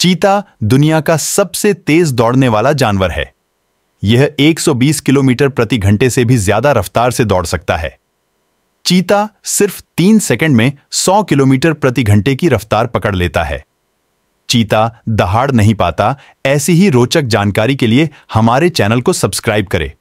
चीता दुनिया का सबसे तेज दौड़ने वाला जानवर है यह 120 किलोमीटर प्रति घंटे से भी ज्यादा रफ्तार से दौड़ सकता है चीता सिर्फ तीन सेकंड में 100 किलोमीटर प्रति घंटे की रफ्तार पकड़ लेता है चीता दहाड़ नहीं पाता ऐसी ही रोचक जानकारी के लिए हमारे चैनल को सब्सक्राइब करें